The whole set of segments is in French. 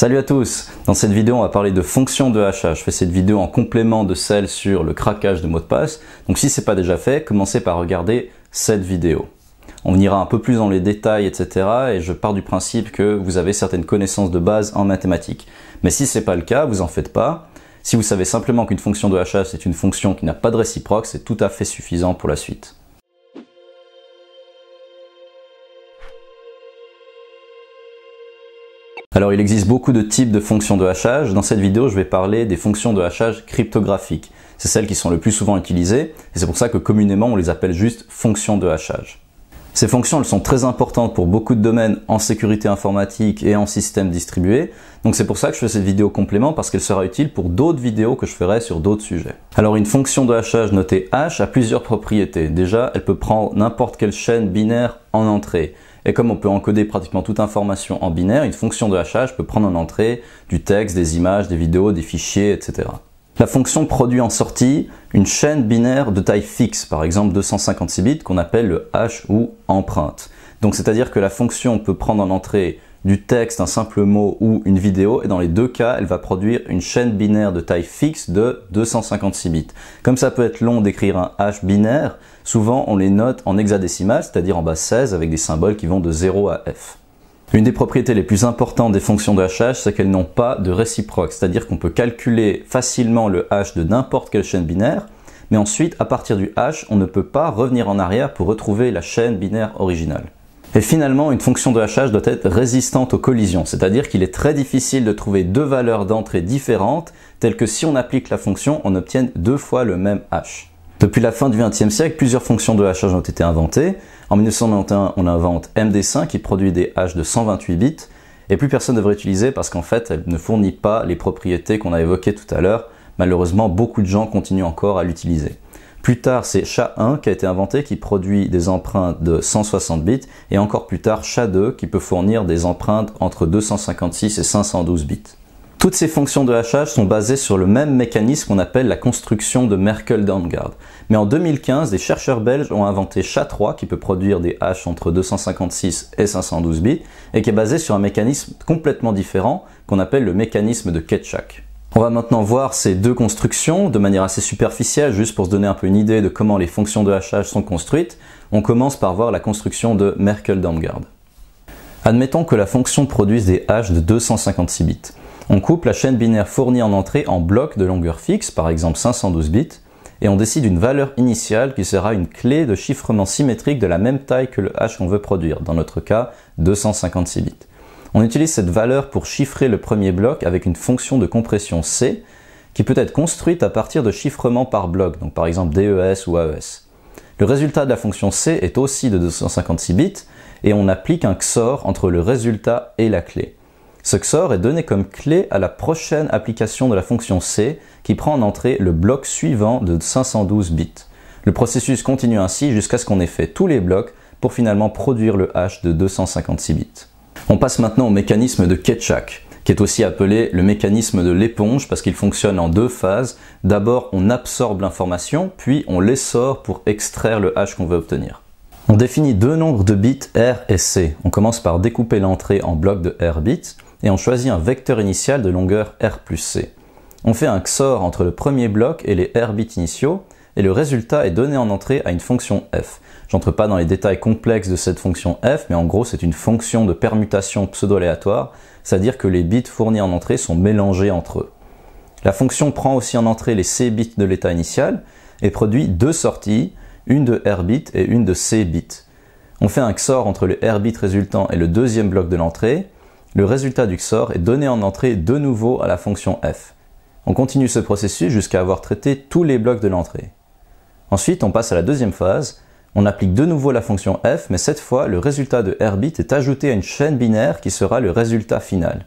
Salut à tous Dans cette vidéo, on va parler de fonctions de hachage. Je fais cette vidéo en complément de celle sur le craquage de mots de passe. Donc si ce n'est pas déjà fait, commencez par regarder cette vidéo. On ira un peu plus dans les détails, etc. Et je pars du principe que vous avez certaines connaissances de base en mathématiques. Mais si ce n'est pas le cas, vous en faites pas. Si vous savez simplement qu'une fonction de hachage c'est une fonction qui n'a pas de réciproque, c'est tout à fait suffisant pour la suite. Alors il existe beaucoup de types de fonctions de hachage. Dans cette vidéo, je vais parler des fonctions de hachage cryptographiques. C'est celles qui sont le plus souvent utilisées et c'est pour ça que communément on les appelle juste fonctions de hachage. Ces fonctions, elles sont très importantes pour beaucoup de domaines en sécurité informatique et en système distribué. Donc c'est pour ça que je fais cette vidéo complément parce qu'elle sera utile pour d'autres vidéos que je ferai sur d'autres sujets. Alors une fonction de hachage notée h a plusieurs propriétés. Déjà, elle peut prendre n'importe quelle chaîne binaire en entrée. Et comme on peut encoder pratiquement toute information en binaire, une fonction de hachage peut prendre en entrée du texte, des images, des vidéos, des fichiers, etc. La fonction produit en sortie une chaîne binaire de taille fixe, par exemple 256 bits, qu'on appelle le h ou empreinte. Donc c'est-à-dire que la fonction peut prendre en entrée du texte, un simple mot ou une vidéo, et dans les deux cas, elle va produire une chaîne binaire de taille fixe de 256 bits. Comme ça peut être long d'écrire un H binaire, souvent on les note en hexadécimal, c'est-à-dire en base 16, avec des symboles qui vont de 0 à F. Une des propriétés les plus importantes des fonctions de HH, c'est qu'elles n'ont pas de réciproque, c'est-à-dire qu'on peut calculer facilement le H de n'importe quelle chaîne binaire, mais ensuite, à partir du H, on ne peut pas revenir en arrière pour retrouver la chaîne binaire originale. Et finalement, une fonction de hachage doit être résistante aux collisions, c'est-à-dire qu'il est très difficile de trouver deux valeurs d'entrée différentes, telles que si on applique la fonction, on obtienne deux fois le même h. Depuis la fin du XXe siècle, plusieurs fonctions de hachage ont été inventées. En 1991, on invente MD5 qui produit des h de 128 bits, et plus personne ne devrait utiliser parce qu'en fait, elle ne fournit pas les propriétés qu'on a évoquées tout à l'heure. Malheureusement, beaucoup de gens continuent encore à l'utiliser. Plus tard, c'est SHA-1 qui a été inventé, qui produit des empreintes de 160 bits, et encore plus tard, SHA-2 qui peut fournir des empreintes entre 256 et 512 bits. Toutes ces fonctions de hachage sont basées sur le même mécanisme qu'on appelle la construction de Merkel downguard Mais en 2015, des chercheurs belges ont inventé SHA-3 qui peut produire des haches entre 256 et 512 bits et qui est basé sur un mécanisme complètement différent qu'on appelle le mécanisme de Ketchak. On va maintenant voir ces deux constructions de manière assez superficielle, juste pour se donner un peu une idée de comment les fonctions de hachage sont construites. On commence par voir la construction de Merkel-Damgard. Admettons que la fonction produise des haches de 256 bits. On coupe la chaîne binaire fournie en entrée en blocs de longueur fixe, par exemple 512 bits, et on décide une valeur initiale qui sera une clé de chiffrement symétrique de la même taille que le hache qu'on veut produire, dans notre cas 256 bits. On utilise cette valeur pour chiffrer le premier bloc avec une fonction de compression C qui peut être construite à partir de chiffrements par bloc, donc par exemple DES ou AES. Le résultat de la fonction C est aussi de 256 bits et on applique un XOR entre le résultat et la clé. Ce XOR est donné comme clé à la prochaine application de la fonction C qui prend en entrée le bloc suivant de 512 bits. Le processus continue ainsi jusqu'à ce qu'on ait fait tous les blocs pour finalement produire le hash de 256 bits. On passe maintenant au mécanisme de Ketchak qui est aussi appelé le mécanisme de l'éponge parce qu'il fonctionne en deux phases. D'abord, on absorbe l'information, puis on l'essore pour extraire le H qu'on veut obtenir. On définit deux nombres de bits R et C. On commence par découper l'entrée en blocs de R bits et on choisit un vecteur initial de longueur R plus C. On fait un XOR entre le premier bloc et les R bits initiaux et le résultat est donné en entrée à une fonction f. J'entre pas dans les détails complexes de cette fonction f, mais en gros c'est une fonction de permutation pseudo-aléatoire, c'est-à-dire que les bits fournis en entrée sont mélangés entre eux. La fonction prend aussi en entrée les c bits de l'état initial et produit deux sorties, une de r bits et une de c bits. On fait un XOR entre le r bit résultant et le deuxième bloc de l'entrée. Le résultat du XOR est donné en entrée de nouveau à la fonction f. On continue ce processus jusqu'à avoir traité tous les blocs de l'entrée. Ensuite, on passe à la deuxième phase, on applique de nouveau la fonction f, mais cette fois, le résultat de rbit est ajouté à une chaîne binaire qui sera le résultat final.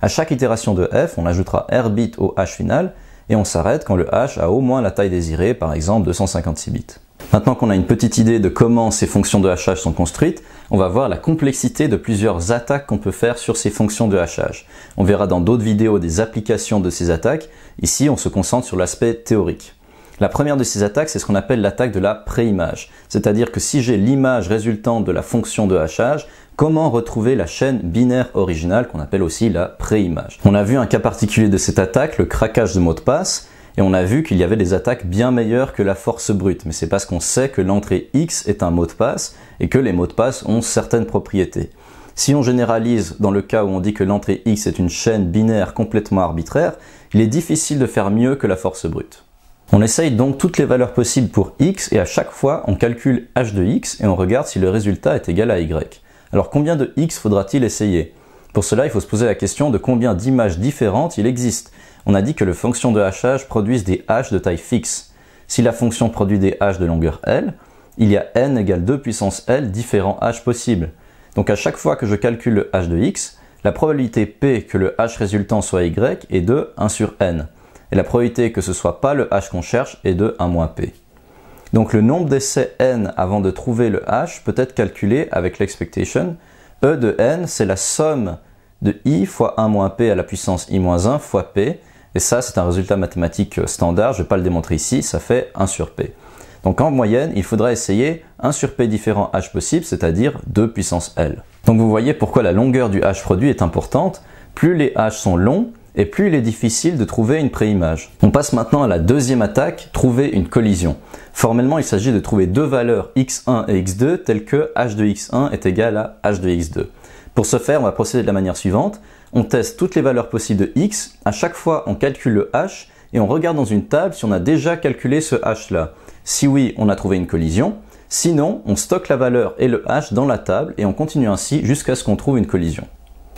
À chaque itération de f, on ajoutera rbit au h final, et on s'arrête quand le h a au moins la taille désirée, par exemple 256 bits. Maintenant qu'on a une petite idée de comment ces fonctions de hachage sont construites, on va voir la complexité de plusieurs attaques qu'on peut faire sur ces fonctions de hachage. On verra dans d'autres vidéos des applications de ces attaques, ici on se concentre sur l'aspect théorique. La première de ces attaques, c'est ce qu'on appelle l'attaque de la préimage. C'est-à-dire que si j'ai l'image résultante de la fonction de hachage, comment retrouver la chaîne binaire originale qu'on appelle aussi la préimage On a vu un cas particulier de cette attaque, le craquage de mot de passe, et on a vu qu'il y avait des attaques bien meilleures que la force brute, mais c'est parce qu'on sait que l'entrée X est un mot de passe et que les mots de passe ont certaines propriétés. Si on généralise dans le cas où on dit que l'entrée X est une chaîne binaire complètement arbitraire, il est difficile de faire mieux que la force brute. On essaye donc toutes les valeurs possibles pour x et à chaque fois on calcule h de x et on regarde si le résultat est égal à y. Alors combien de x faudra-t-il essayer Pour cela il faut se poser la question de combien d'images différentes il existe. On a dit que le fonction de hachage produisent des h de taille fixe. Si la fonction produit des h de longueur L, il y a n égale 2 puissance L différents h possibles. Donc à chaque fois que je calcule le h de x, la probabilité p que le h résultant soit y est de 1 sur n et la probabilité que ce soit pas le h qu'on cherche est de 1 moins p. Donc le nombre d'essais n avant de trouver le h peut être calculé avec l'expectation. E de n, c'est la somme de i fois 1 moins p à la puissance i 1 fois p. Et ça, c'est un résultat mathématique euh, standard. Je ne vais pas le démontrer ici. Ça fait 1 sur p. Donc en moyenne, il faudra essayer 1 sur p différents h possibles, c'est-à-dire 2 puissance l. Donc vous voyez pourquoi la longueur du h produit est importante. Plus les h sont longs, et plus il est difficile de trouver une préimage. On passe maintenant à la deuxième attaque, trouver une collision. Formellement, il s'agit de trouver deux valeurs x1 et x2 telles que h de x1 est égal à h de x2. Pour ce faire, on va procéder de la manière suivante. On teste toutes les valeurs possibles de x, à chaque fois on calcule le h et on regarde dans une table si on a déjà calculé ce h là. Si oui, on a trouvé une collision. Sinon, on stocke la valeur et le h dans la table et on continue ainsi jusqu'à ce qu'on trouve une collision.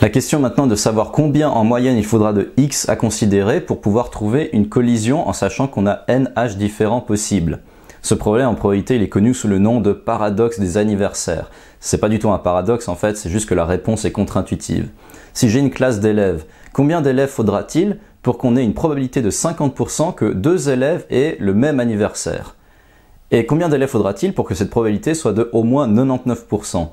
La question maintenant de savoir combien en moyenne il faudra de x à considérer pour pouvoir trouver une collision en sachant qu'on a nh différents possibles. Ce problème en probabilité il est connu sous le nom de paradoxe des anniversaires. C'est pas du tout un paradoxe en fait, c'est juste que la réponse est contre-intuitive. Si j'ai une classe d'élèves, combien d'élèves faudra-t-il pour qu'on ait une probabilité de 50% que deux élèves aient le même anniversaire Et combien d'élèves faudra-t-il pour que cette probabilité soit de au moins 99%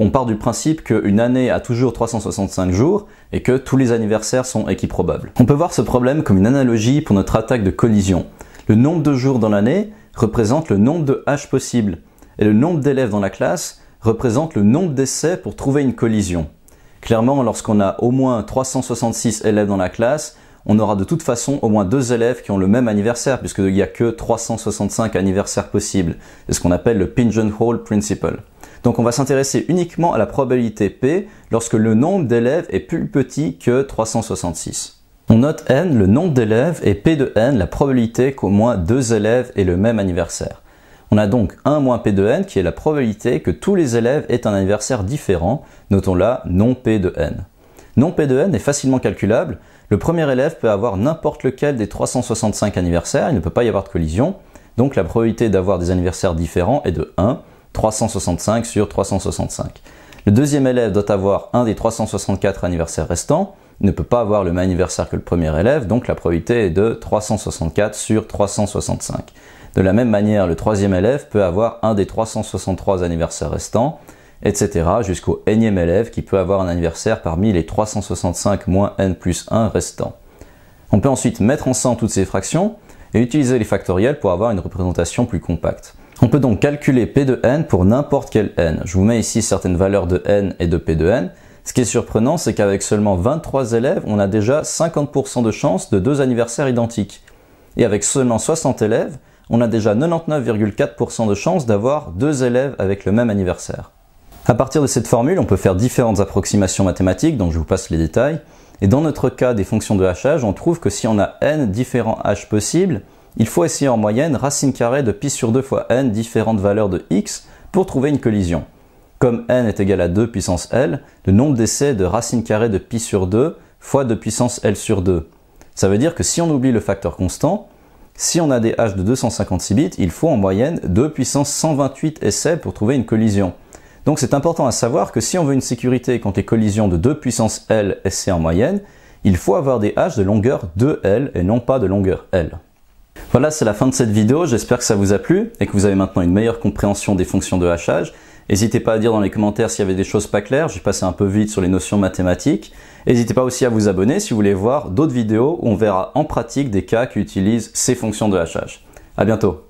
on part du principe qu'une année a toujours 365 jours et que tous les anniversaires sont équiprobables. On peut voir ce problème comme une analogie pour notre attaque de collision. Le nombre de jours dans l'année représente le nombre de H possibles et le nombre d'élèves dans la classe représente le nombre d'essais pour trouver une collision. Clairement, lorsqu'on a au moins 366 élèves dans la classe, on aura de toute façon au moins deux élèves qui ont le même anniversaire, puisqu'il n'y a que 365 anniversaires possibles. C'est ce qu'on appelle le pigeonhole principle. Donc on va s'intéresser uniquement à la probabilité P lorsque le nombre d'élèves est plus petit que 366. On note n le nombre d'élèves et p de n la probabilité qu'au moins deux élèves aient le même anniversaire. On a donc 1 moins p de n qui est la probabilité que tous les élèves aient un anniversaire différent, notons là non p de n. Non p de n est facilement calculable, le premier élève peut avoir n'importe lequel des 365 anniversaires, il ne peut pas y avoir de collision, donc la probabilité d'avoir des anniversaires différents est de 1, 365 sur 365. Le deuxième élève doit avoir un des 364 anniversaires restants, il ne peut pas avoir le même anniversaire que le premier élève, donc la probabilité est de 364 sur 365. De la même manière, le troisième élève peut avoir un des 363 anniversaires restants, etc., jusqu'au énième élève qui peut avoir un anniversaire parmi les 365 moins n plus 1 restants. On peut ensuite mettre ensemble toutes ces fractions et utiliser les factoriels pour avoir une représentation plus compacte. On peut donc calculer P de n pour n'importe quel n. Je vous mets ici certaines valeurs de n et de P de n. Ce qui est surprenant, c'est qu'avec seulement 23 élèves, on a déjà 50% de chance de deux anniversaires identiques. Et avec seulement 60 élèves, on a déjà 99,4% de chance d'avoir deux élèves avec le même anniversaire. À partir de cette formule, on peut faire différentes approximations mathématiques, dont je vous passe les détails. Et dans notre cas des fonctions de hachage, on trouve que si on a n différents h possibles, il faut essayer en moyenne racine carrée de pi sur 2 fois n différentes valeurs de x pour trouver une collision. Comme n est égal à 2 puissance l, le nombre d'essais de racine carrée de pi sur 2 fois 2 puissance l sur 2. Ça veut dire que si on oublie le facteur constant, si on a des h de 256 bits, il faut en moyenne 2 puissance 128 essais pour trouver une collision. Donc c'est important à savoir que si on veut une sécurité contre les collisions de 2 puissance L essais en moyenne, il faut avoir des h de longueur 2L et non pas de longueur L. Voilà, c'est la fin de cette vidéo, j'espère que ça vous a plu et que vous avez maintenant une meilleure compréhension des fonctions de hachage. N'hésitez pas à dire dans les commentaires s'il y avait des choses pas claires, j'ai passé un peu vite sur les notions mathématiques. N'hésitez pas aussi à vous abonner si vous voulez voir d'autres vidéos où on verra en pratique des cas qui utilisent ces fonctions de hachage. À bientôt